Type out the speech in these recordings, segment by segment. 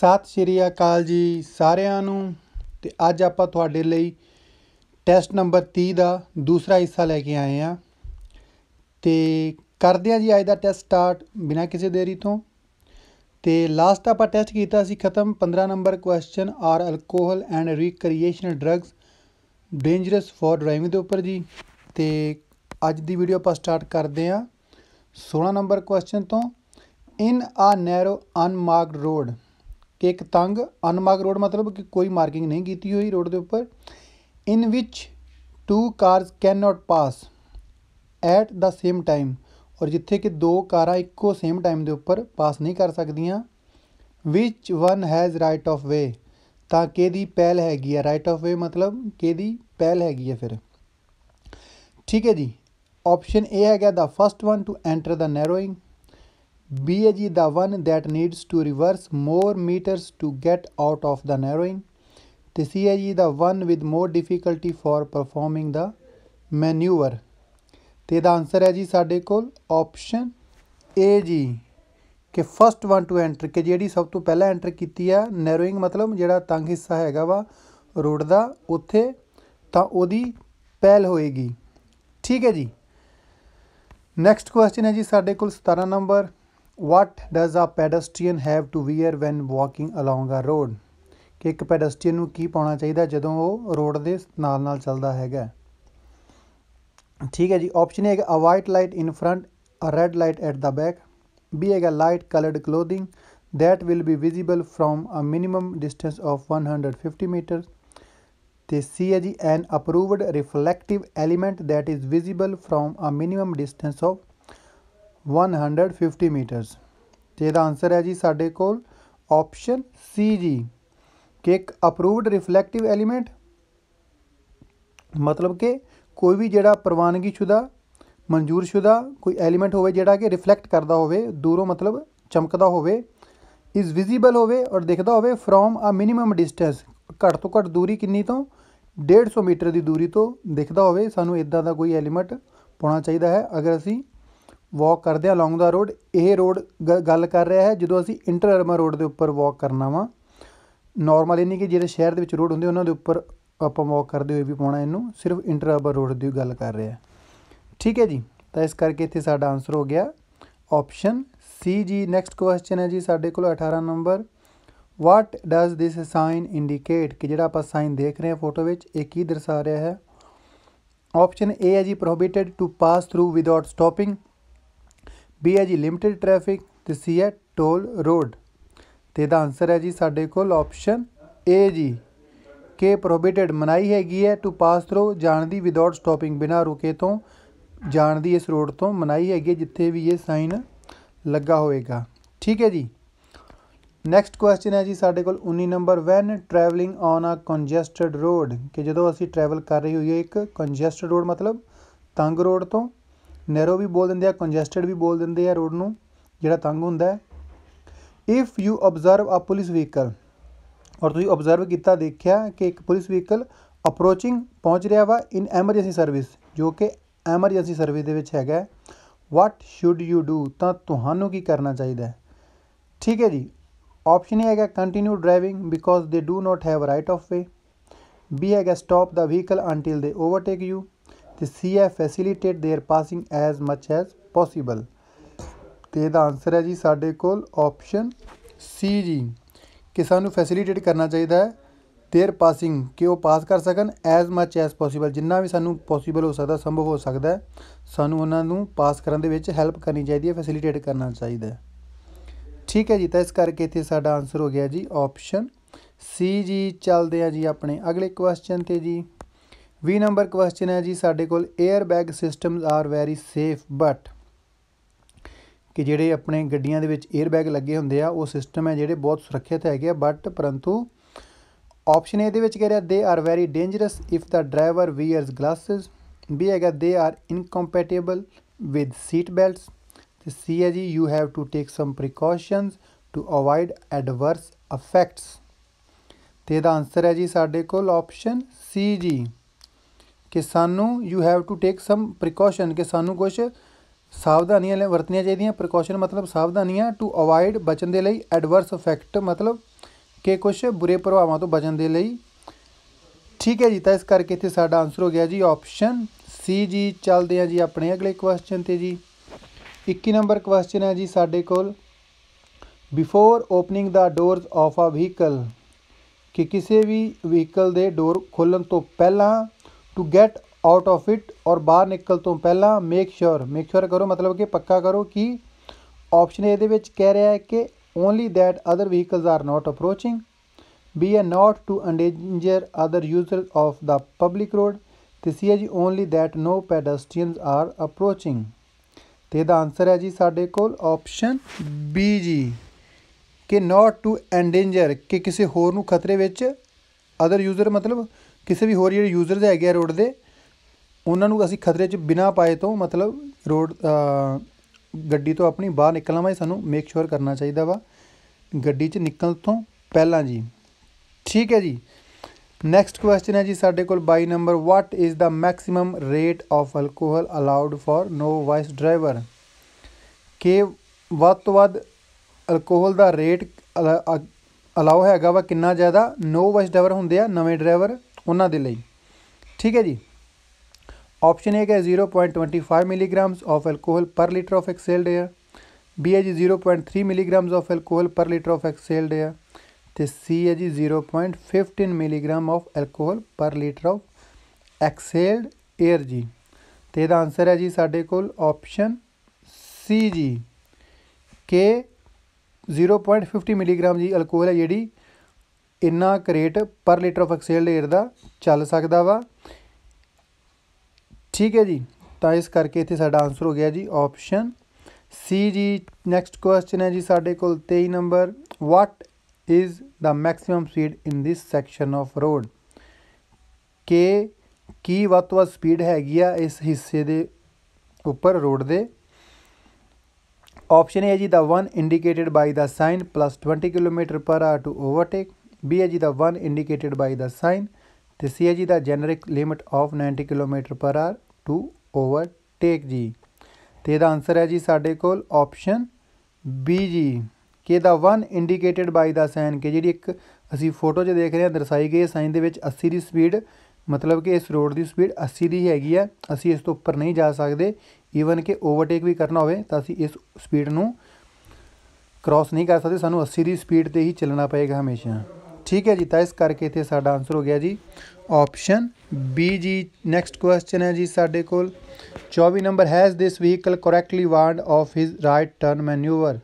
ਸਤਿ ਸ਼੍ਰੀ ਅਕਾਲ ਜੀ ਸਾਰਿਆਂ ਨੂੰ ਤੇ ਅੱਜ ਆਪਾਂ ਤੁਹਾਡੇ ਲਈ ਟੈਸਟ ਨੰਬਰ 30 ਦਾ ਦੂਸਰਾ ਹਿੱਸਾ ਲੈ ਕੇ ਆਏ ਆ ਤੇ ਕਰਦੇ ਆ ਜੀ ਅੱਜ ਦਾ ਟੈਸਟ ਸਟਾਰਟ ਬਿਨਾਂ ਕਿਸੇ ਦੇਰੀ ਤੋਂ ਤੇ ਲਾਸਟ ਆਪਾਂ ਟੈਸਟ ਕੀਤਾ ਸੀ ਖਤਮ 15 number question are alcohol and recreational drugs dangerous for driving ਦੇ ਉੱਪਰ ਜੀ ਤੇ ਅੱਜ ਦੀ ਵੀਡੀਓ ਆਪਾਂ ਸਟਾਰਟ ਕਰਦੇ ਆ 16 ਨੰਬਰ ਕੁਐਸਚਨ ਤੋਂ ਇਨ ਆ ਨੈਰੋ ਅਨਮਾਰਕਡ ਰੋਡ ਕਿ ਇੱਕ ਤੰਗ ਅਨਮਾਰਕ ਰੋਡ ਮਤਲਬ ਕਿ ਕੋਈ ਮਾਰਕਿੰਗ ਨਹੀਂ ਕੀਤੀ ਹੋਈ ਰੋਡ ਦੇ ਉੱਪਰ in which two cars can not pass at the same time ਔਰ ਜਿੱਥੇ ਕਿ ਦੋ ਕਾਰਾਂ ਇੱਕੋ ਸੇਮ ਟਾਈਮ ਦੇ ਉੱਪਰ ਪਾਸ ਨਹੀਂ ਕਰ ਸਕਦੀਆਂ which one has right of way ਤਾਂ ਕਿ ਦੀ ਪਹਿਲ ਹੈਗੀ ਹੈ ਰਾਈਟ ਆਫ ਵੇ ਮਤਲਬ ਕਿ ਦੀ ਪਹਿਲ ਹੈਗੀ ਹੈ ਫਿਰ ਠੀਕ ਹੈ ਜੀ ਆਪਸ਼ਨ ਏ ਹੈਗਾ the first one to enter the narrowing BAG the one that needs to reverse more meters to get out of the narrowing. TCAG the one with more difficulty for performing the maneuver. ਤੇ ਦਾ answer ਹੈ ਜੀ ਸਾਡੇ ਕੋਲ option A ਜੀ ਕਿ first one to enter ਕਿ ਜਿਹੜੀ ਸਭ ਤੋਂ ਪਹਿਲਾਂ ਐਂਟਰ ਕੀਤੀ ਆ ਨੈਰੋਇੰਗ ਮਤਲਬ ਜਿਹੜਾ ਤੰਗ ਹਿੱਸਾ ਹੈਗਾ ਵਾ ਰੋਡ ਦਾ ਉੱਥੇ ਤਾਂ ਉਹਦੀ ਪਹਿਲ ਹੋਏਗੀ ਠੀਕ ਹੈ ਜੀ ਨੈਕਸਟ ਕੁਐਸਚਨ ਹੈ ਜੀ ਸਾਡੇ ਕੋਲ 17 number what does a pedestrian have to wear when walking along a road ਕਿ ਇੱਕ ਪੈਡਸਟਰੀਅਨ ਨੂੰ ਕੀ ਪਾਉਣਾ ਚਾਹੀਦਾ ਜਦੋਂ ਉਹ ਰੋਡ ਦੇ ਨਾਲ ਨਾਲ ਚੱਲਦਾ ਹੈਗਾ ਠੀਕ ਹੈ ਜੀ ਆਪਸ਼ਨ ਹੈ a white light in front a red light at the back B ਹੈਗਾ light coloured clothing that will be visible from a minimum distance of 150 metre ਤੇ ਸੀ ਹੈ ਜੀ an approved reflective element that is visible from a minimum distance of 150 metres ਤੇ ਇਹਦਾ answer ਹੈ ਜੀ ਸਾਡੇ ਕੋਲ ਆਪਸ਼ਨ ਸੀ ਜੀ ਕਿ ਇੱਕ ਅਪਰੂਵਡ ਰਿਫਲੈਕਟਿਵ ਐਲੀਮੈਂਟ ਮਤਲਬ ਕਿ ਕੋਈ ਵੀ ਜਿਹੜਾ ਮਨਜ਼ੂਰ ਮਨਜ਼ੂਰशुदा ਕੋਈ ਐਲੀਮੈਂਟ ਹੋਵੇ ਜਿਹੜਾ ਕਿ ਰਿਫਲੈਕਟ ਕਰਦਾ ਹੋਵੇ ਦੂਰੋਂ ਮਤਲਬ ਚਮਕਦਾ ਹੋਵੇ ਇਸ ਵਿਜ਼ੀਬਲ ਹੋਵੇ ਔਰ ਦਿਖਦਾ ਹੋਵੇ ਫਰੋਮ ਅ ਮਿਨਿਮਮ ਡਿਸਟੈਂਸ ਘੱਟ ਤੋਂ ਘੱਟ ਦੂਰੀ ਕਿੰਨੀ ਤੋਂ 150 ਮੀਟਰ ਦੀ ਦੂਰੀ ਤੋਂ ਦਿਖਦਾ ਹੋਵੇ ਸਾਨੂੰ ਇਦਾਂ ਦਾ ਕੋਈ ਐਲੀਮੈਂਟ ਪਾਉਣਾ ਚਾਹੀਦਾ ਹੈ ਅਗਰ ਅਸੀਂ ਵਾਕ ਕਰਦੇ ਅਲੋਂਗ ਦਾ ਰੋਡ ਇਹ ਰੋਡ ਗੱਲ ਕਰ ਰਿਹਾ ਹੈ ਜਦੋਂ ਅਸੀਂ ਇੰਟਰ ਅਰਬਨ ਰੋਡ ਦੇ ਉੱਪਰ ਵਾਕ ਕਰਨਾ ਵਾ ਨਾਰਮਲ ਇਹ ਨਹੀਂ ਕਿ ਜਿਹੜੇ ਸ਼ਹਿਰ ਦੇ ਵਿੱਚ ਰੋਡ ਹੁੰਦੇ ਉਹਨਾਂ ਦੇ ਉੱਪਰ ਆਪਾਂ ਵਾਕ ਕਰਦੇ ਹੋਏ ਵੀ ਪਾਉਣਾ ਇਹਨੂੰ ਸਿਰਫ ਇੰਟਰ ਅਰਬਨ ਰੋਡ ਦੀ ਗੱਲ ਕਰ ਰਿਹਾ ਠੀਕ ਹੈ ਜੀ ਤਾਂ ਇਸ ਕਰਕੇ ਇੱਥੇ ਸਾਡਾ ਆਨਸਰ ਹੋ ਗਿਆ ਆਪਸ਼ਨ ਸੀ ਜੀ ਨੈਕਸਟ ਕੁਐਸਚਨ ਹੈ ਜੀ ਸਾਡੇ ਕੋਲ 18 number what does this sign indicate ਕਿ ਜਿਹੜਾ ਆਪਾਂ ਸਾਈਨ ਦੇਖ ਰਹੇ ਹਾਂ ਫੋਟੋ ਵਿੱਚ ਇਹ ਕੀ ਦਰਸਾ ਰਿਹਾ ਹੈ ਆਪਸ਼ਨ ਏ ਹੈ ਜੀ prohibited to pass through without stopping B ਹੈ ਜੀ ਲਿਮਟਿਡ ਟ੍ਰੈਫਿਕ ਤੇ ਸੀ ਹੈ ਟੋਲ ਰੋਡ ਤੇ ਦਾ ਆਨਸਰ ਹੈ ਜੀ ਸਾਡੇ ਕੋਲ ਆਪਸ਼ਨ ਏ ਜੀ ਕਿ ਪ੍ਰੋਬਿਟਡ ਮਨਾਈ ਹੈਗੀ ਹੈ ਟੂ ਪਾਸ ਥਰੋ ਜਾਣ ਦੀ ਵਿਦਆਊਟ ਸਟਾਪਿੰਗ ਬਿਨਾ ਰੁਕੇ ਤੋਂ ਜਾਣ ਦੀ ਇਸ ਰੋਡ ਤੋਂ ਮਨਾਈ ਹੈਗੀ ਜਿੱਥੇ ਵੀ ਇਹ ਸਾਈਨ ਲੱਗਾ ਹੋਵੇਗਾ ਠੀਕ ਹੈ ਜੀ ਨੈਕਸਟ ਕੁਐਸਚਨ ਹੈ ਜੀ ਸਾਡੇ ਕੋਲ 19 number when travelling on a congested road ਕਿ ਜਦੋਂ ਅਸੀਂ ਟਰੈਵਲ ਕਰ ਰਹੀ ਹੋਈਏ ਇੱਕ ਕੰਜੈਸਟਡ ਰੋਡ ਮਤਲਬ ਤੰਗ ਰੋਡ ਤੋਂ ਨੈਰੋ ਵੀ ਬੋਲ ਦਿੰਦੇ ਆ ਕੰਜੈਸਟਡ ਵੀ ਬੋਲ ਦਿੰਦੇ ਆ ਰੋਡ ਨੂੰ ਜਿਹੜਾ ਤੰਗ ਹੁੰਦਾ ਹੈ if you observe a police vehicle ਔਰ ਤੁਸੀਂ ਆਬਜ਼ਰਵ ਕੀਤਾ ਦੇਖਿਆ ਕਿ ਇੱਕ ਪੁਲਿਸ ਵਹੀਕਲ ਅਪਰੋਚਿੰਗ ਪਹੁੰਚ ਰਿਹਾ ਵਾ ਇਨ ਐਮਰਜੈਂਸੀ ਸਰਵਿਸ ਜੋ ਕਿ ਐਮਰਜੈਂਸੀ ਸਰਵਿਸ ਦੇ ਵਿੱਚ ਹੈਗਾ ਵਾਟ ਸ਼ੁੱਡ ਯੂ ਡੂ ਤਾਂ ਤੁਹਾਨੂੰ ਕੀ ਕਰਨਾ ਚਾਹੀਦਾ ਹੈ ਠੀਕ ਹੈ ਜੀ ਆਪਸ਼ਨ ਇਹ ਹੈਗਾ continue driving because they do not have right of way B ਹੈਗਾ stop the vehicle until they overtake you ਤੇ The CI facilitate their passing as much as possible ਤੇ ਇਹਦਾ ਆਨਸਰ ਹੈ ਜੀ ਸਾਡੇ ਕੋਲ ਆਪਸ਼ਨ ਸੀ ਜੀ ਕਿ ਸਾਨੂੰ ਫੈਸਿਲਿਟੇਟ ਕਰਨਾ ਚਾਹੀਦਾ ਹੈ देयर ਪਾਸਿੰਗ ਕਿ ਉਹ ਪਾਸ ਕਰ ਸਕਣ ਐਸ ਮੱਚ ਐਸ ਪੋਸੀਬਲ ਜਿੰਨਾ ਵੀ ਸਾਨੂੰ ਪੋਸੀਬਲ ਹੋ ਸਕਦਾ ਸੰਭਵ ਹੋ ਸਕਦਾ ਸਾਨੂੰ ਉਹਨਾਂ ਨੂੰ ਪਾਸ ਕਰਨ ਦੇ ਵਿੱਚ ਹੈਲਪ ਕਰਨੀ ਚਾਹੀਦੀ ਹੈ ਫੈਸਿਲਿਟੇਟ ਕਰਨਾ ਚਾਹੀਦਾ ਹੈ ਠੀਕ ਹੈ ਜੀ ਤਾਂ ਇਸ ਕਰਕੇ ਇੱਥੇ ਸਾਡਾ ਆਨਸਰ ਹੋ ਗਿਆ ਜੀ ਆਪਸ਼ਨ ਸੀ ਜੀ ਚੱਲਦੇ ਆ ਜੀ ਆਪਣੇ ਅਗਲੇ ਕੁਐਸਚਨ ਤੇ ਜੀ 20 ਨੰਬਰ ਕੁਐਸਚਨ ਹੈ ਜੀ ਸਾਡੇ ਕੋਲ airbag systems are very safe but ਕਿ ਜਿਹੜੇ ਆਪਣੇ ਗੱਡੀਆਂ ਦੇ ਵਿੱਚ 에ਅਰ ਬੈਗ ਲੱਗੇ ਹੁੰਦੇ ਆ ਉਹ ਸਿਸਟਮ ਹੈ ਜਿਹੜੇ ਬਹੁਤ ਸੁਰੱਖਿਅਤ ਹੈਗੇ ਆ ਬਟ ਪਰੰਤੂ ਆਪਸ਼ਨ ਇਹਦੇ ਦੇ ਵਿੱਚ ਕਹਿ ਰਿਹਾ they are very dangerous if the driver wears glasses B ਹੈਗਾ they are incompatible with seat belts ਤੇ ਸੀ ਹੈ ਜੀ you have to take some precautions to avoid adverse effects ਤੇ ਦਾ ਆਨਸਰ ਹੈ ਜੀ ਸਾਡੇ ਕੋਲ ਆਪਸ਼ਨ ਸੀ ਜੀ ਕਿ ਸਾਨੂੰ you have to take some precaution ਕਿ ਸਾਨੂੰ ਕੁਝ ਸਾਵਧਾਨੀਆਂ ਲੈ ਵਰਤਣੀਆਂ ਚਾਹੀਦੀਆਂ ਪ੍ਰੀਕਾਸ਼ਨ ਮਤਲਬ ਸਾਵਧਾਨੀਆਂ ਟੂ ਅਵਾਇਡ ਬਚਣ ਦੇ ਲਈ ਐਡਵਰਸ ਇਫੈਕਟ ਮਤਲਬ ਕਿ ਕੁਝ ਬੁਰੇ ਪ੍ਰਭਾਵਾਂ ਤੋਂ ਬਚਣ ਦੇ ਲਈ ਠੀਕ ਹੈ ਜੀ ਤਾਂ ਇਸ ਕਰਕੇ ਇੱਥੇ ਸਾਡਾ ਆਨਸਰ ਹੋ ਗਿਆ ਜੀ ਆਪਸ਼ਨ ਸੀ ਜੀ ਚੱਲਦੇ ਆ ਜੀ ਆਪਣੇ ਅਗਲੇ ਕੁਐਸਚਨ ਤੇ ਜੀ 21 ਨੰਬਰ ਕੁਐਸਚਨ ਹੈ ਜੀ ਸਾਡੇ ਕੋਲ before opening the doors of a vehicle ਕਿ ਕਿਸੇ ਵੀ ਵਹੀਕਲ ਦੇ ਡੋਰ ਖੋਲਣ ਤੋਂ ਪਹਿਲਾਂ to get out of it ਔਰ ਬਾਹਰ ਨਿਕਲ ਤੋਂ ਪਹਿਲਾਂ ਮੇਕ ਸ਼ੋਰ ਮੇਕ ਸ਼ੋਰ ਕਰੋ ਮਤਲਬ ਕਿ ਪੱਕਾ ਕਰੋ ਕਿ ਆਪਸ਼ਨ ਇਹਦੇ ਵਿੱਚ ਕਹਿ ਰਿਹਾ ਹੈ ਕਿ only that other vehicles are not approaching B uh not to endanger other users of the public road ਤੇ ਸੀ ਹੈ ਜੀ only that no pedestrians are approaching ਤੇ ਇਹਦਾ ਆਨਸਰ ਹੈ ਜੀ ਸਾਡੇ ਕੋਲ ਆਪਸ਼ਨ ਬੀ ਜੀ ਕਿ ਨਾਟ ਟੂ ਅੰਡੇਂਜਰ ਕਿ ਕਿਸੇ ਹੋਰ ਨੂੰ ਖਤਰੇ ਵਿੱਚ ਅਦਰ ਯੂਜ਼ਰ ਮਤਲਬ ਕਿਸੇ ਵੀ ਹੋਰ ਜਿਹੜੇ ਯੂਜ਼ਰਸ ਹੈਗੇ ਆ ਰੋਡ ਦੇ ਉਹਨਾਂ ਨੂੰ ਅਸੀਂ ਖਤਰੇ 'ਚ ਬਿਨਾ ਪਾਏ ਤੋਂ ਮਤਲਬ ਰੋਡ ਗੱਡੀ ਤੋਂ ਆਪਣੀ ਬਾਹਰ ਨਿਕਲਣਾ ਵਾ ਸਾਨੂੰ ਮੇਕ ਸ਼ੋਰ ਕਰਨਾ ਚਾਹੀਦਾ ਵਾ ਗੱਡੀ 'ਚ ਨਿਕਲਣ ਤੋਂ ਪਹਿਲਾਂ ਜੀ ਠੀਕ ਹੈ ਜੀ ਨੈਕਸਟ ਕੁਐਸਚਨ ਹੈ ਜੀ ਸਾਡੇ ਕੋਲ 22 number what is the maximum rate of alcohol allowed for novice driver ਕਿ ਵੱਧ ਤੋਂ ਵੱਧ ਅਲਕੋਹਲ ਦਾ ਰੇਟ ਅਲਾਉ ਹੈਗਾ ਵਾ ਕਿੰਨਾ ਜ਼ਿਆਦਾ ਨੋ ਵਾਈਸ ਡਰਾਈਵਰ ਹੁੰਦੇ ਆ ਨਵੇਂ ਡਰਾਈਵਰ ਉਹਨਾਂ ਦੇ ਲਈ ਠੀਕ ਹੈ ਜੀ ਆਪਸ਼ਨ A ਹੈ 0.25 milligrams of alcohol per litre of exhaled air B ਹੈ ਜੀ 0.3 milligrams of alcohol per litre of exhaled air ਤੇ C ਹੈ ਜੀ 0.15 milligram of alcohol per litre of exhaled air ਜੀ ਤੇ ਇਹਦਾ ਆਨਸਰ ਹੈ ਜੀ ਸਾਡੇ ਕੋਲ ਆਪਸ਼ਨ ਸੀ ਜੀ ਕਿ 0.50 ਮਿਲੀਗ੍ਰਾਮ ਜੀ ਅਲਕੋਹਲ ਹੈ ਜਿਹੜੀ ਇੰਨਾ ਕਰੇਟ per litre of exhaled air ਦਾ ਚੱਲ ਸਕਦਾ ਵਾ ਠੀਕ ਹੈ ਜੀ ਤਾਂ ਇਸ ਕਰਕੇ ਇੱਥੇ ਸਾਡਾ ਆਨਸਰ ਹੋ ਗਿਆ ਜੀ ਆਪਸ਼ਨ ਸੀ ਜੀ ਨੈਕਸਟ ਕੁਐਸਚਨ ਹੈ ਜੀ ਸਾਡੇ ਕੋਲ 23 number what is the maximum speed in this section of road ਕੇ ਕੀ ਵੱਧ ਤੋਂ ਸਪੀਡ ਹੈਗੀ ਆ ਇਸ ਹਿੱਸੇ ਦੇ ਉੱਪਰ ਰੋਡ ਦੇ ਆਪਸ਼ਨ ਹੈ ਜੀ the 1 indicated by the sign +20 kilometre per hour to overtake B ਹੈ ਜੀ the 1 indicated by the sign ਤੇ C ਹੈ ਜੀ the generic limit of 90 kilometre per hour to take ਜੀ ਤੇ ਇਹਦਾ ਆਨਸਰ ਹੈ ਜੀ ਸਾਡੇ ਕੋਲ ਆਪਸ਼ਨ B ਜੀ ਕਿ ਦਾ 1 ਇੰਡੀਕੇਟਿਡ ਬਾਈ ਦਾ ਸਾਈਨ ਕਿ ਜਿਹੜੀ ਇੱਕ ਅਸੀਂ ਫੋਟੋ 'ਚ ਦੇਖ ਰਹੇ ਹਾਂ ਦਰਸਾਈ ਗਈ ਸਾਈਨ ਦੇ ਵਿੱਚ 80 ਦੀ ਸਪੀਡ ਮਤਲਬ ਕਿ ਇਸ ਰੋਡ ਦੀ ਸਪੀਡ 80 ਦੀ ਹੈਗੀ ਆ ਅਸੀਂ ਇਸ ਤੋਂ ਉੱਪਰ ਨਹੀਂ ਜਾ ਸਕਦੇ ਈਵਨ ਕਿ ਓਵਰਟੇਕ ਵੀ ਕਰਨਾ ਹੋਵੇ ਤਾਂ ਅਸੀਂ ਇਸ ਸਪੀਡ ਨੂੰ ਕ੍ਰਾਸ ਨਹੀਂ ਕਰ ਸਕਦੇ ਸਾਨੂੰ 80 ਦੀ ਸਪੀਡ ਤੇ ਹੀ ਚੱਲਣਾ ਪਏਗਾ ਹਮੇਸ਼ਾ ਠੀਕ ਹੈ ਜੀ ਤਾਂ ਇਸ ਕਰਕੇ ਇੱਥੇ ਸਾਡਾ ਆਨਸਰ ਹੋ ਗਿਆ ਜੀ ਆਪਸ਼ਨ ਬੀ ਜੀ ਨੈਕਸਟ ਕੁਐਸਚਨ ਹੈ ਜੀ ਸਾਡੇ ਕੋਲ 24 number has this vehicle correctly warned of his right turn manoeuvre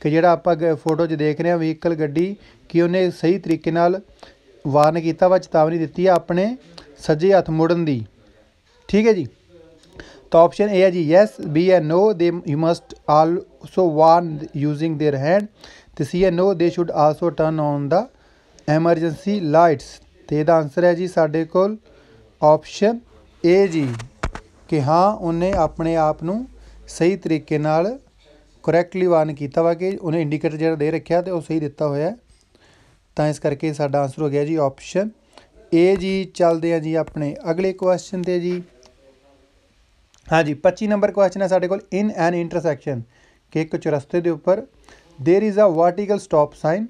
ਕਿ ਜਿਹੜਾ ਆਪਾਂ ਫੋਟੋ 'ਚ ਦੇਖ ਰਹੇ ਹਾਂ ਵਹੀਕਲ ਗੱਡੀ ਕਿ ਉਹਨੇ ਸਹੀ ਤਰੀਕੇ ਨਾਲ ਵਾਰਨ ਕੀਤਾ ਵਾ ਚੇਤਾਵਨੀ ਦਿੱਤੀ ਆ ਆਪਣੇ ਸੱਜੇ ਹੱਥ ਮੁੜਨ ਦੀ ਠੀਕ ਹੈ ਜੀ ਤਾਂ ਆਪਸ਼ਨ ਏ ਹੈ ਜੀ yes B and no they you must also warn using their hand ਤੇ C and no they should also turn on the emergency lights ਤੇ ਇਹਦਾ ਆਨਸਰ ਹੈ ਜੀ ਸਾਡੇ ਕੋਲ ਆਪਸ਼ਨ ਏ ਜੀ ਕਿ ਹਾਂ ਉਹਨੇ ਆਪਣੇ ਆਪ ਨੂੰ ਸਹੀ ਤਰੀਕੇ ਨਾਲ ਕਰੈਕਟਲੀ ਵਾਰਨ ਕੀਤਾ ਵਾ ਕਿ ਉਹਨੇ ਇੰਡੀਕੇਟਰ ਜਿਹੜਾ ਦੇ ਰੱਖਿਆ ਤੇ ਉਹ ਸਹੀ ਦਿੱਤਾ ਹੋਇਆ ਤਾਂ ਇਸ ਕਰਕੇ ਸਾਡਾ ਆਨਸਰ ਹੋ ਗਿਆ ਜੀ ਆਪਸ਼ਨ ਏ ਜੀ ਚੱਲਦੇ ਆ ਜੀ ਆਪਣੇ ਅਗਲੇ ਕੁਐਸਚਨ ਤੇ ਜੀ ਹਾਂਜੀ 25 ਨੰਬਰ ਕੁਐਸਚਨ ਹੈ ਸਾਡੇ ਕੋਲ ਇਨ ਐਨ ਇੰਟਰਸੈਕਸ਼ਨ ਕਿ ਇੱਕ ਚੁਰਸਤੇ ਦੇ ਉੱਪਰ there is a vertical stop sign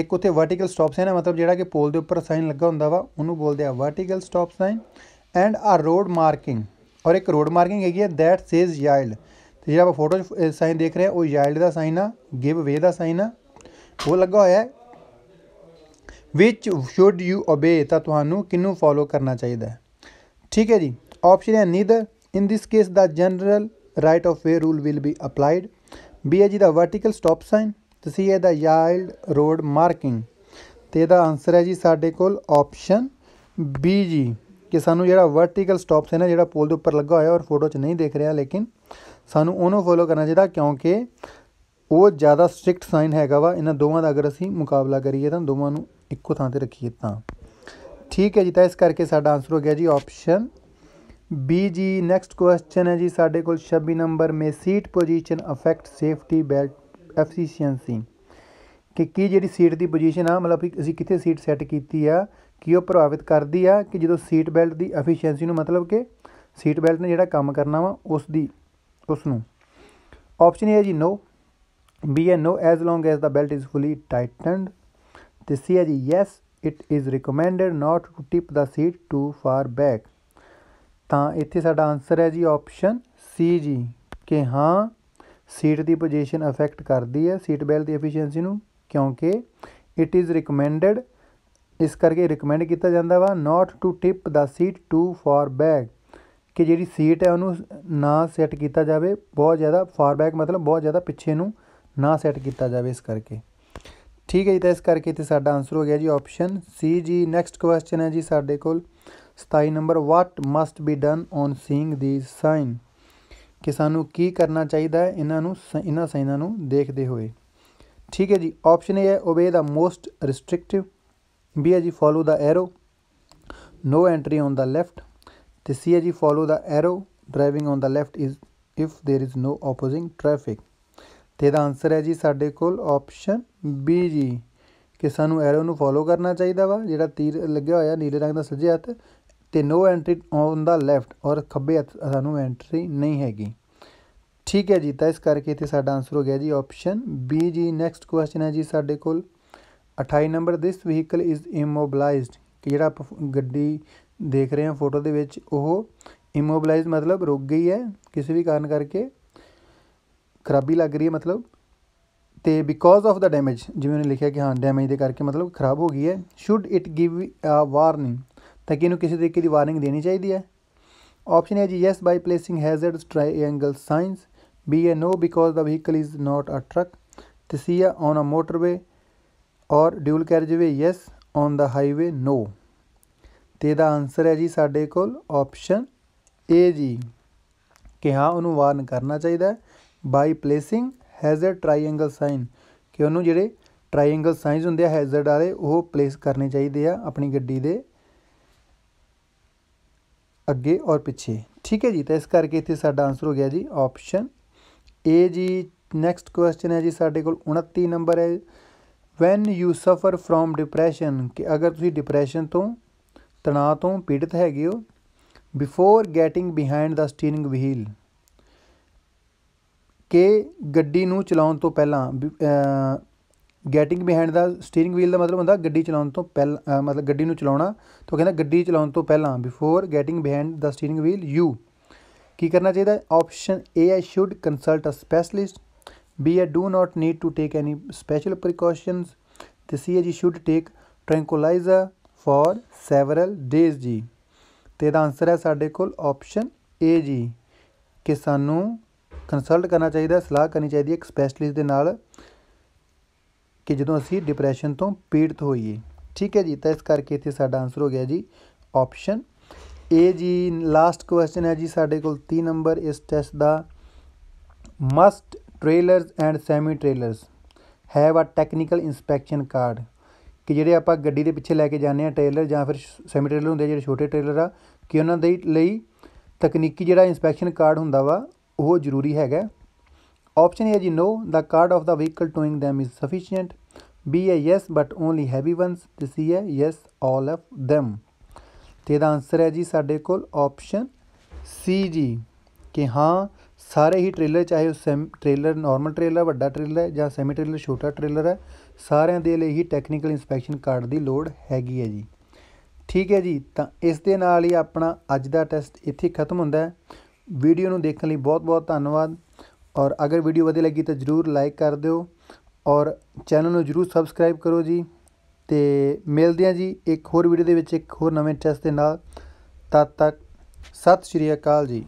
ਇੱਕ ਉੱਥੇ ਵਰਟੀਕਲ ਸਟਾਪ ਸਾਈਨ ਹੈ ਮਤਲਬ ਜਿਹੜਾ ਕਿ ਪੋਲ ਦੇ ਉੱਪਰ ਸਾਈਨ ਲੱਗਾ ਹੁੰਦਾ ਵਾ ਉਹਨੂੰ ਬੋਲਦੇ ਆ vertical stop sign and a road marking ਔਰ ਇੱਕ ਰੋਡ ਮਾਰਕਿੰਗ ਹੈਗੀ ਹੈ ਦੈਟ ਸੇਜ਼ ਯਾਈਲਡ ਤੇ ਜਿਹੜਾ ਆਪਾਂ ਫੋਟੋ ਸਾਈਨ ਦੇਖ ਰਹੇ ਆ ਉਹ ਯਾਈਲਡ ਦਾ ਸਾਈਨ ਆ ਗਿਵ ਵੇ ਦਾ ਸਾਈਨ ਆ ਉਹ ਲੱਗਾ ਹੋਇਆ ਹੈ ਵਿਚ ਸ਼ੁੱਡ ਯੂ ਓਬੇ ਤਾਂ ਤੁਹਾਨੂੰ ਕਿਨੂੰ ਫੋਲੋ ਕਰਨਾ ਚਾਹੀਦਾ ਹੈ ਠੀਕ ਹੈ ਜੀ ਆਪਸ਼ਨ ਹੈ neither in this case the general right of way rule will be applied B ਹੈ ਜੀ ਦਾ ਵਰਟੀਕਲ ਸਟਾਪ ਸਾਈਨ ਤੁਸੀਂ ਇਹਦਾ ਯਾਇਲਡ ਰੋਡ ਮਾਰਕਿੰਗ ਤੇ ਇਹਦਾ ਆਨਸਰ ਹੈ ਜੀ ਸਾਡੇ ਕੋਲ ਆਪਸ਼ਨ ਬੀ ਜੀ ਕਿ ਸਾਨੂੰ ਜਿਹੜਾ ਵਰਟੀਕਲ ਸਟਾਪਸ ਹੈ ਨਾ ਜਿਹੜਾ ਪੋਲ ਦੇ ਉੱਪਰ ਲੱਗਾ ਹੋਇਆ ਔਰ ਫੋਟੋ 'ਚ ਨਹੀਂ ਦਿਖ ਰਿਹਾ ਲੇਕਿਨ ਸਾਨੂੰ ਉਹਨੂੰ ਫੋਲੋ ਕਰਨਾ ਚਾਹੀਦਾ ਕਿਉਂਕਿ ਉਹ ਜ਼ਿਆਦਾ ਸਟ੍ਰਿਕਟ ਸਾਈਨ ਹੈਗਾ ਵਾ ਇਹਨਾਂ ਦੋਵਾਂ ਦਾ ਅਗਰ ਅਸੀਂ ਮੁਕਾਬਲਾ ਕਰੀਏ ਤਾਂ ਦੋਵਾਂ ਨੂੰ ਇੱਕੋ ਥਾਂ ਤੇ ਰੱਖੀਏ ਤਾਂ ਠੀਕ ਹੈ ਜੀ ਤਾਂ ਇਸ ਕਰਕੇ ਸਾਡਾ ਆਨਸਰ ਹੋ ਗਿਆ ਜੀ ਆਪਸ਼ਨ ਬੀ ਜੀ ਨੈਕਸਟ ਕੁਐਸਚਨ ਹੈ ਜੀ ਸਾਡੇ ਕੋਲ 26 number may seat position affect safety belt efficiency ਕਿ ਕੀ ਜਿਹੜੀ ਸੀਟ ਦੀ ਪੋਜੀਸ਼ਨ ਆ ਮਤਲਬ ਅਸੀਂ ਕਿੱਥੇ ਸੀਟ ਸੈੱਟ ਕੀਤੀ ਆ ਕੀ ਉਹ ਪ੍ਰਭਾਵਿਤ ਕਰਦੀ ਆ ਕਿ ਜਦੋਂ ਸੀਟ ਬੈਲਟ ਦੀ ਐਫੀਸ਼ੀਐਂਸੀ ਨੂੰ ਮਤਲਬ ਕਿ ਸੀਟ ਬੈਲਟ ਨੇ ਜਿਹੜਾ ਕੰਮ ਕਰਨਾ ਵਾ ਉਸ ਦੀ ਉਸ ਨੂੰ ਆਪਸ਼ਨ ਹੈ ਜੀ no B ah no as long as the belt is fully tightened ਤੇ ਸੀ ਹੈ ਜੀ yes it is recommended not to tip the seat too far back ਤਾਂ ਇੱਥੇ ਸਾਡਾ ਆਨਸਰ ਹੈ ਜੀ ਆਪਸ਼ਨ ਸੀ ਜੀ ਕਿ ਹਾਂ ਸੀਟ ਦੀ ਪੋਜੀਸ਼ਨ ਅਫੈਕਟ ਕਰਦੀ ਹੈ ਸੀਟ ਬੈਲਟ ਦੀ ਐਫੀਸ਼ੀਐਂਸੀ ਨੂੰ ਕਿਉਂਕਿ ਇਟ ਇਜ਼ ਰეკਮੈਂਡਡ ਇਸ ਕਰਕੇ ਰეკਮੈਂਡ ਕੀਤਾ ਜਾਂਦਾ ਵਾ not to tip the seat too far back ਕਿ ਜਿਹੜੀ ਸੀਟ ਹੈ ਉਹਨੂੰ ਨਾ ਸੈੱਟ ਕੀਤਾ ਜਾਵੇ ਬਹੁਤ ਜ਼ਿਆਦਾ ਫਾਰ ਬੈਕ ਮਤਲਬ ਬਹੁਤ ਜ਼ਿਆਦਾ ਪਿੱਛੇ ਨੂੰ ਨਾ ਸੈੱਟ ਕੀਤਾ ਜਾਵੇ ਇਸ ਕਰਕੇ ਠੀਕ ਹੈ ਜੀ ਤਾਂ ਇਸ ਕਰਕੇ ਤੇ ਸਾਡਾ ਆਨਸਰ ਹੋ ਗਿਆ ਜੀ ਆਪਸ਼ਨ ਸੀ ਜੀ ਨੈਕਸਟ ਕੁਐਸਚਨ ਹੈ ਜੀ ਸਾਡੇ ਕੋਲ 27 number what must be done on seeing the sign ਕਿ ਸਾਨੂੰ ਕੀ ਕਰਨਾ ਚਾਹੀਦਾ ਹੈ ਇਹਨਾਂ ਨੂੰ ਇਹਨਾਂ ਸਾਈਨਾਂ ਨੂੰ ਦੇਖਦੇ ਹੋਏ ਠੀਕ ਹੈ ਜੀ ਆਪਸ਼ਨ ਏ ਹੈ ਓਬੇ ਦਾ ਮੋਸਟ ਰਿਸਟ੍ਰਿਕਟਿਵ ਬੀ ਹੈ ਜੀ follow the arrow no entry on the left ਤੇ ਸੀ ਹੈ ਜੀ follow the arrow driving on the left is if there is no opposing traffic ਤੇ ਦਾ ਆਨਸਰ ਹੈ ਜੀ ਸਾਡੇ ਕੋਲ ਆਪਸ਼ਨ ਬੀ ਜੀ ਕਿ ਸਾਨੂੰ ਐਰੋ ਨੂੰ ਫੋਲੋ ਕਰਨਾ ਚਾਹੀਦਾ ਵਾ ਜਿਹੜਾ ਤੀਰ ਲੱਗਿਆ ਹੋਇਆ ਨੀਲੇ ਰੰਗ ਦਾ ਸੱਜੇ ਹੱਥ ਤੇ no entry on the left ਔਰ ਖੱਬੇ ਹੱਥ ਸਾਨੂੰ ਐਂਟਰੀ ਨਹੀਂ ਹੈਗੀ ਠੀਕ ਹੈ ਜੀ ਤਾਂ ਇਸ ਕਰਕੇ ਤੇ ਸਾਡਾ ਆਨਸਰ ਹੋ ਗਿਆ ਜੀ ਆਪਸ਼ਨ ਬੀ ਜੀ ਨੈਕਸਟ ਕੁਐਸਚਨ ਹੈ ਜੀ ਸਾਡੇ ਕੋਲ 28 number this vehicle is immobilised ਕਿ ਜਿਹੜਾ ਗੱਡੀ ਦੇਖ ਰਹੇ ਹਾਂ ਫੋਟੋ ਦੇ ਵਿੱਚ ਉਹ ਇਮੋਬਲਾਈਜ਼ ਮਤਲਬ ਰੁਕ ਗਈ ਹੈ ਕਿਸੇ ਵੀ ਕਾਰਨ ਕਰਕੇ ਖਰਾਬੀ ਲੱਗ ਰਹੀ ਹੈ ਮਤਲਬ ਤੇ ਬਿਕੋਜ਼ ਆਫ ਦਾ ਡੈਮੇਜ ਜਿਵੇਂ ਉਹਨੇ ਲਿਖਿਆ ਕਿ ਹਾਂ ਡੈਮੇਜ ਦੇ ਕਰਕੇ ਮਤਲਬ ਖਰਾਬ ਹੋ ਗਈ ਹੈ should it give a warning ਤਾਂ ਕਿ ਇਹਨੂੰ ਕਿਸੇ ਤਰੀਕੇ ਦੀ ਵਾਰਨਿੰਗ ਦੇਣੀ ਚਾਹੀਦੀ ਹੈ ਆਪਸ਼ਨ ਹੈ ਜੀ yes by placing hazards triangle signs B ਹੈ no because the vehicle is not a truck ਤੇ ਸੀ ਆ on a motorway or dual way yes on the highway no ਤੇ ਦਾ ਆਨਸਰ ਹੈ ਜੀ ਸਾਡੇ ਕੋਲ ਆਪਸ਼ਨ ਏ ਜੀ ਕਿ ਹਾਂ ਉਹਨੂੰ ਵਾਰਨ ਕਰਨਾ ਚਾਹੀਦਾ ਹੈ by placing hazard triangle sign ਕਿ ਉਹਨੂੰ ਜਿਹੜੇ ਟ੍ਰਾਇੰਗਲ ਸਾਈਨਸ ਹੁੰਦੇ ਆ ਹੈਜ਼ਰਡ ਵਾਲੇ ਉਹ ਪਲੇਸ ਕਰਨੇ ਚਾਹੀਦੇ ਆ ਆਪਣੀ ਗੱਡੀ ਦੇ ਅੱਗੇ ਔਰ ਪਿੱਛੇ ਠੀਕ ਹੈ ਜੀ ਤਾਂ ਇਸ ਕਰਕੇ ਇੱਥੇ ਸਾਡਾ ਆਨਸਰ ਹੋ ਗਿਆ ਜੀ ਆਪਸ਼ਨ ਏ ਜੀ ਨੈਕਸਟ ਕੁਐਸਚਨ ਹੈ ਜੀ ਸਾਡੇ ਕੋਲ 29 ਨੰਬਰ ਹੈ when you suffer from depression ਕਿ ਅਗਰ ਤੁਸੀਂ ਡਿਪਰੈਸ਼ਨ ਤੋਂ ਤਣਾਅ ਤੋਂ ਪੀੜਿਤ ਹੈਗੇ ਹੋ before getting behind the steering wheel ਕਿ ਗੱਡੀ ਨੂੰ ਚਲਾਉਣ ਤੋਂ ਪਹਿਲਾਂ getting behind the steering wheel ਦਾ ਮਤਲਬ ਹੁੰਦਾ ਗੱਡੀ ਚਲਾਉਣ ਤੋਂ ਪਹਿਲਾਂ ਮਤਲਬ ਗੱਡੀ ਨੂੰ ਚਲਾਉਣਾ ਤਾਂ ਕਹਿੰਦਾ ਗੱਡੀ ਚਲਾਉਣ ਤੋਂ ਪਹਿਲਾਂ before getting behind the steering wheel you ਕੀ ਕਰਨਾ ਚਾਹੀਦਾ option A I should consult a specialist B ਆ do not need to take any special precautions ਤੇ ਸੀ ਜੀ should take tranquilliser for several days ਜੀ ਤੇ ਦਾ ਆਨਸਰ ਹੈ ਸਾਡੇ ਕੋਲ ਆਪਸ਼ਨ ਏ ਜੀ ਕਿ ਸਾਨੂੰ ਕੰਸਲਟ ਕਰਨਾ ਚਾਹੀਦਾ ਸਲਾਹ ਕਰਨੀ ਚਾਹੀਦੀ ਹੈ ਇੱਕ ਸਪੈਸ਼ਲਿਸਟ ਦੇ ਨਾਲ ਕਿ ਜਦੋਂ ਅਸੀਂ ਡਿਪਰੈਸ਼ਨ ਤੋਂ ਪੀੜਤ ਹੋਈਏ ਠੀਕ ਹੈ ਜੀ ਤਾਂ ਇਸ ਕਰਕੇ ਇੱਥੇ ਸਾਡਾ ਆਨਸਰ ਹੋ ਗਿਆ ਜੀ ਆਪਸ਼ਨ ਏ ਜੀ ਲਾਸਟ ਕੁਐਸਚਨ ਹੈ ਜੀ ਸਾਡੇ ਕੋਲ 3 ਨੰਬਰ ਇਸ ਟੈਸਟ ਦਾ must trailers and semi trailers have a technical inspection card ਕਿ ਜਿਹੜੇ ਆਪਾਂ ਗੱਡੀ ਦੇ ਪਿੱਛੇ ਲੈ ਕੇ ਜਾਂਦੇ ਆ ਟ੍ਰੇਲਰ ਜਾਂ ਫਿਰ ਸੈਮੀ ਟ੍ਰੇਲਰ ਹੁੰਦੇ ਜਿਹੜੇ ਛੋਟੇ ਟ੍ਰੇਲਰ ਆ ਕਿ ਉਹਨਾਂ ਦੇ ਲਈ ਤਕਨੀਕੀ ਜਿਹੜਾ ਇਨਸਪੈਕਸ਼ਨ ਕਾਰਡ ਹੁੰਦਾ ਵਾ ਉਹ ਜ਼ਰੂਰੀ ਹੈਗਾ Option A ਜੀ no, the card of the vehicle towing them is sufficient B A yes but only heavy ones. ਤੇ C A yes, all of them. ਤੇ ਇਹਦਾ ਆਨਸਰ ਹੈ ਜੀ ਸਾਡੇ ਕੋਲ ਆਪਸ਼ਨ ਸੀ ਜੀ ਕਿ ਹਾਂ ਸਾਰੇ ਹੀ ਟ੍ਰੇਲਰ ਚਾਹੇ ਉਹ ਸੈਮ ਟ੍ਰੇਲਰ ਨਾਰਮਲ ਟ੍ਰੇਲਰ ਵੱਡਾ ਟ੍ਰੇਲਰ ਹੈ ਜਾਂ ਸੈਮੀ ਟ੍ਰੇਲਰ ਛੋਟਾ ਟ੍ਰੇਲਰ ਹੈ ਸਾਰਿਆਂ ਦੇ ਲਈ ਹੀ ਟੈਕਨੀਕਲ ਇਨਸਪੈਕਸ਼ਨ ਕਾਰਡ ਦੀ ਲੋੜ ਹੈਗੀ ਹੈ ਜੀ ਠੀਕ ਹੈ ਜੀ ਤਾਂ ਇਸ ਦੇ ਨਾਲ ਹੀ ਆਪਣਾ ਅੱਜ ਦਾ ਟੈਸਟ ਇੱਥੇ ਖਤਮ ਹੁੰਦਾ ਹੈ ਵੀਡੀਓ ਨੂੰ ਦੇਖਣ ਲਈ ਬਹੁਤ ਬਹੁਤ ਧੰਨਵਾਦ ਔਰ ਅਗਰ ਵੀਡੀਓ ਵਧੀਆ ਲੱਗੀ ਤਾਂ ਜਰੂਰ ਲਾਈਕ ਕਰ ਦਿਓ ਔਰ ਚੈਨਲ ਨੂੰ ਜਰੂਰ ਸਬਸਕ੍ਰਾਈਬ ਕਰੋ ਜੀ ਤੇ ਮਿਲਦੇ ਆਂ ਜੀ ਇੱਕ ਹੋਰ ਵੀਡੀਓ ਦੇ ਵਿੱਚ ਇੱਕ ਹੋਰ ਨਵੇਂ ਟੈਸਟ ਦੇ ਨਾਲ ਤਦ ਤੱਕ ਸਤਿ ਸ਼੍ਰੀ ਅਕਾਲ ਜੀ